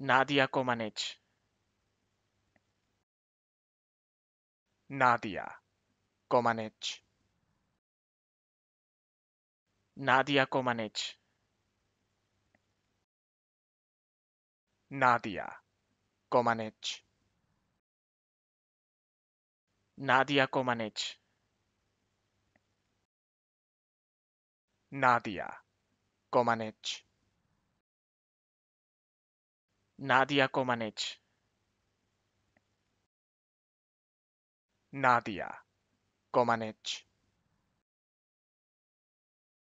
Nadia Comaneci. Nadia Comaneci. Nadia Comaneci. Nadia Comaneci. Nadia Comaneci. Nadia Comaneci. Nadia Comanech. Nadia Comanech.